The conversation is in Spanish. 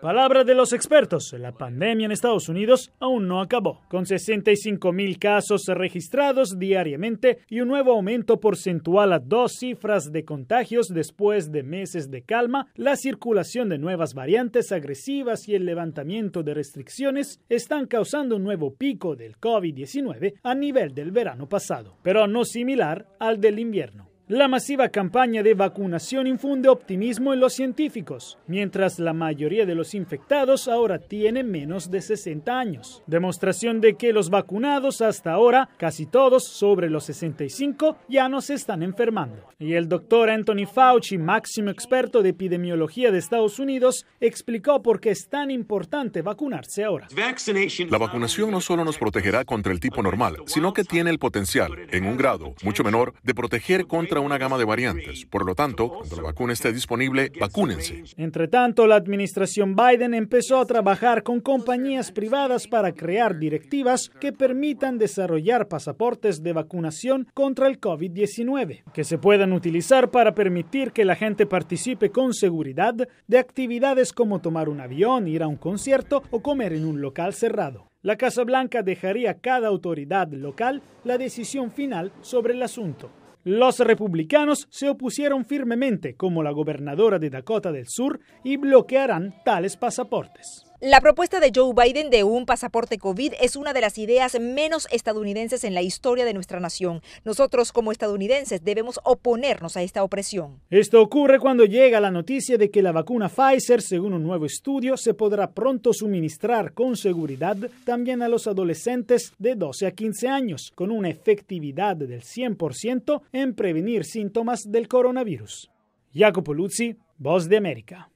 Palabra de los expertos, la pandemia en Estados Unidos aún no acabó, con 65.000 casos registrados diariamente y un nuevo aumento porcentual a dos cifras de contagios después de meses de calma, la circulación de nuevas variantes agresivas y el levantamiento de restricciones están causando un nuevo pico del COVID-19 a nivel del verano pasado, pero no similar al del invierno. La masiva campaña de vacunación infunde optimismo en los científicos, mientras la mayoría de los infectados ahora tienen menos de 60 años, demostración de que los vacunados hasta ahora, casi todos sobre los 65, ya no se están enfermando. Y el doctor Anthony Fauci, máximo experto de epidemiología de Estados Unidos, explicó por qué es tan importante vacunarse ahora. La vacunación no solo nos protegerá contra el tipo normal, sino que tiene el potencial, en un grado mucho menor, de proteger contra una gama de variantes. Por lo tanto, cuando la vacuna esté disponible, vacúnense. Entre tanto, la administración Biden empezó a trabajar con compañías privadas para crear directivas que permitan desarrollar pasaportes de vacunación contra el COVID-19, que se puedan utilizar para permitir que la gente participe con seguridad de actividades como tomar un avión, ir a un concierto o comer en un local cerrado. La Casa Blanca dejaría a cada autoridad local la decisión final sobre el asunto. Los republicanos se opusieron firmemente, como la gobernadora de Dakota del Sur, y bloquearán tales pasaportes. La propuesta de Joe Biden de un pasaporte COVID es una de las ideas menos estadounidenses en la historia de nuestra nación. Nosotros como estadounidenses debemos oponernos a esta opresión. Esto ocurre cuando llega la noticia de que la vacuna Pfizer, según un nuevo estudio, se podrá pronto suministrar con seguridad también a los adolescentes de 12 a 15 años, con una efectividad del 100% en prevenir síntomas del coronavirus. Jacopo Luzzi, Voz de América.